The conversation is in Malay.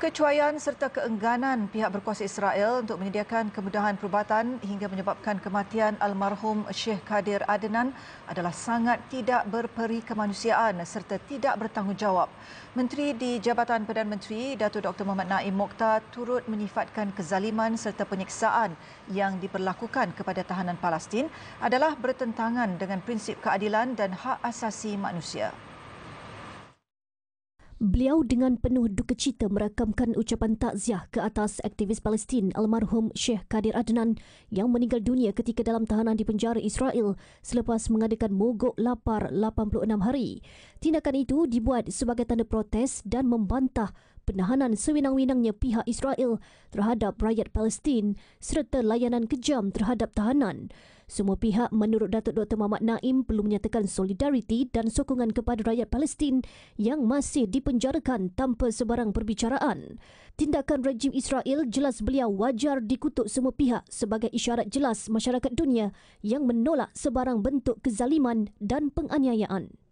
Kecuaian serta keengganan pihak berkuasa Israel untuk menyediakan kemudahan perubatan hingga menyebabkan kematian almarhum Sheikh Kadir Adnan adalah sangat tidak berperi kemanusiaan serta tidak bertanggungjawab. Menteri di Jabatan Perdana Menteri, Datuk Dr. Muhammad Naim Mokhtar turut menyifatkan kezaliman serta penyiksaan yang diperlakukan kepada tahanan Palestin adalah bertentangan dengan prinsip keadilan dan hak asasi manusia. Beliau dengan penuh duka cita merakamkan ucapan takziah ke atas aktivis Palestin almarhum Sheikh Kadir Adnan yang meninggal dunia ketika dalam tahanan di penjara Israel selepas mengadakan mogok lapar 86 hari. Tindakan itu dibuat sebagai tanda protes dan membantah penahanan sewenang-wenangnya pihak Israel terhadap rakyat Palestin serta layanan kejam terhadap tahanan. Semua pihak menurut Datuk Dr. Muhammad Naim perlu menyatakan solidariti dan sokongan kepada rakyat Palestin yang masih dipenjarakan tanpa sebarang perbicaraan. Tindakan rejim Israel jelas beliau wajar dikutuk semua pihak sebagai isyarat jelas masyarakat dunia yang menolak sebarang bentuk kezaliman dan penganiayaan.